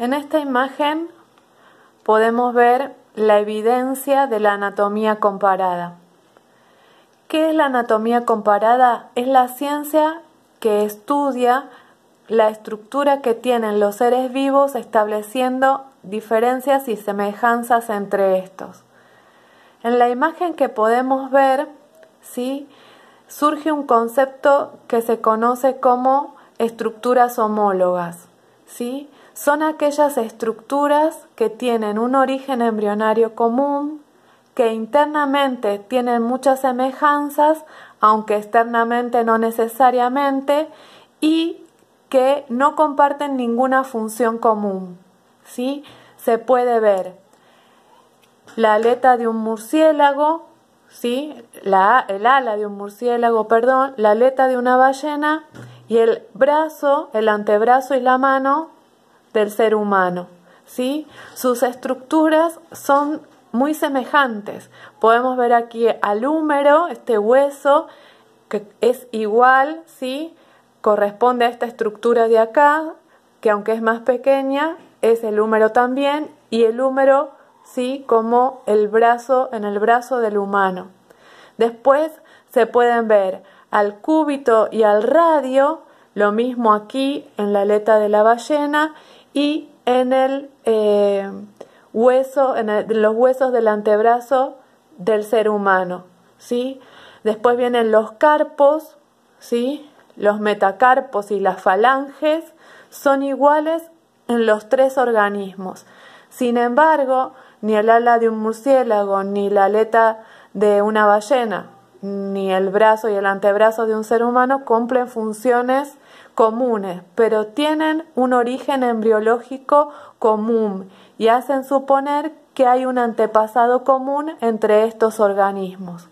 En esta imagen podemos ver la evidencia de la anatomía comparada. ¿Qué es la anatomía comparada? Es la ciencia que estudia la estructura que tienen los seres vivos estableciendo diferencias y semejanzas entre estos. En la imagen que podemos ver, ¿sí? surge un concepto que se conoce como estructuras homólogas. ¿sí? son aquellas estructuras que tienen un origen embrionario común, que internamente tienen muchas semejanzas, aunque externamente no necesariamente, y que no comparten ninguna función común. ¿sí? Se puede ver la aleta de un murciélago, ¿sí? la, el ala de un murciélago, perdón, la aleta de una ballena y el brazo, el antebrazo y la mano del ser humano. ¿sí? Sus estructuras son muy semejantes. Podemos ver aquí al húmero, este hueso, que es igual, ¿sí? corresponde a esta estructura de acá, que aunque es más pequeña, es el húmero también, y el húmero, ¿sí? como el brazo en el brazo del humano. Después se pueden ver al cúbito y al radio, lo mismo aquí en la aleta de la ballena, y en el eh, hueso, en los huesos del antebrazo del ser humano, ¿sí? Después vienen los carpos, ¿sí? Los metacarpos y las falanges son iguales en los tres organismos. Sin embargo, ni el ala de un murciélago ni la aleta de una ballena ni el brazo y el antebrazo de un ser humano cumplen funciones comunes, pero tienen un origen embriológico común y hacen suponer que hay un antepasado común entre estos organismos.